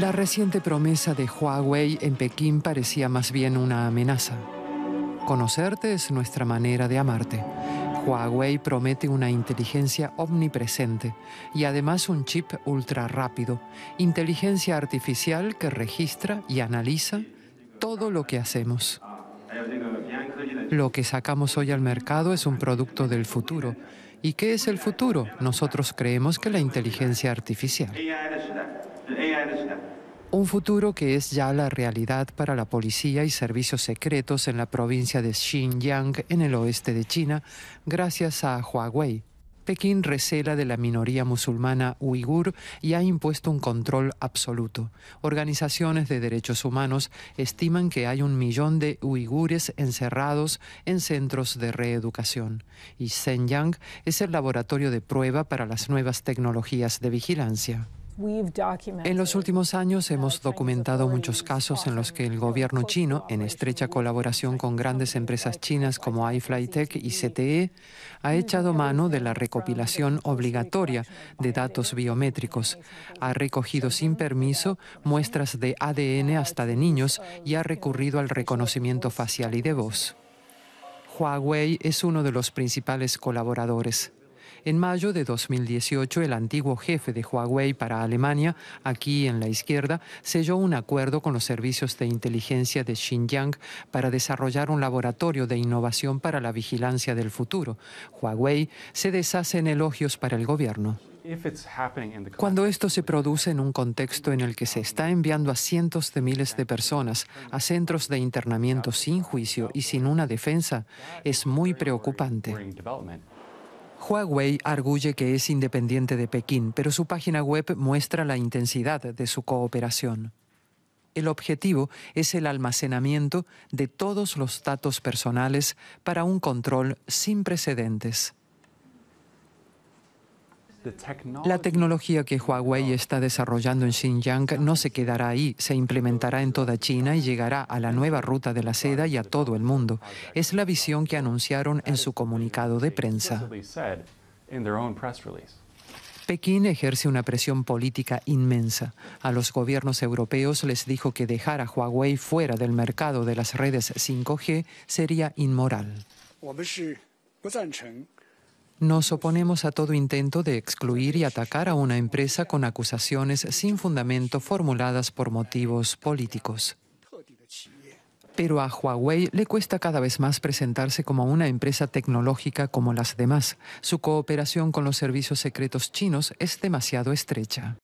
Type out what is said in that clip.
La reciente promesa de Huawei en Pekín parecía más bien una amenaza. Conocerte es nuestra manera de amarte. Huawei promete una inteligencia omnipresente y además un chip ultra rápido, inteligencia artificial que registra y analiza todo lo que hacemos. Lo que sacamos hoy al mercado es un producto del futuro ¿Y qué es el futuro? Nosotros creemos que la inteligencia artificial. Un futuro que es ya la realidad para la policía y servicios secretos en la provincia de Xinjiang, en el oeste de China, gracias a Huawei, Pekín recela de la minoría musulmana uigur y ha impuesto un control absoluto. Organizaciones de derechos humanos estiman que hay un millón de uigures encerrados en centros de reeducación. Y Shenyang es el laboratorio de prueba para las nuevas tecnologías de vigilancia. En los últimos años hemos documentado muchos casos en los que el gobierno chino, en estrecha colaboración con grandes empresas chinas como iFlyTech y CTE, e, ha echado mano de la recopilación obligatoria de datos biométricos. Ha recogido sin permiso muestras de ADN hasta de niños y ha recurrido al reconocimiento facial y de voz. Huawei es uno de los principales colaboradores. En mayo de 2018, el antiguo jefe de Huawei para Alemania, aquí en la izquierda, selló un acuerdo con los servicios de inteligencia de Xinjiang para desarrollar un laboratorio de innovación para la vigilancia del futuro. Huawei se deshace en elogios para el gobierno. Cuando esto se produce en un contexto en el que se está enviando a cientos de miles de personas a centros de internamiento sin juicio y sin una defensa, es muy preocupante. Huawei arguye que es independiente de Pekín, pero su página web muestra la intensidad de su cooperación. El objetivo es el almacenamiento de todos los datos personales para un control sin precedentes. La tecnología que Huawei está desarrollando en Xinjiang no se quedará ahí, se implementará en toda China y llegará a la nueva ruta de la seda y a todo el mundo. Es la visión que anunciaron en su comunicado de prensa. Pekín ejerce una presión política inmensa. A los gobiernos europeos les dijo que dejar a Huawei fuera del mercado de las redes 5G sería inmoral. Nos oponemos a todo intento de excluir y atacar a una empresa con acusaciones sin fundamento formuladas por motivos políticos. Pero a Huawei le cuesta cada vez más presentarse como una empresa tecnológica como las demás. Su cooperación con los servicios secretos chinos es demasiado estrecha.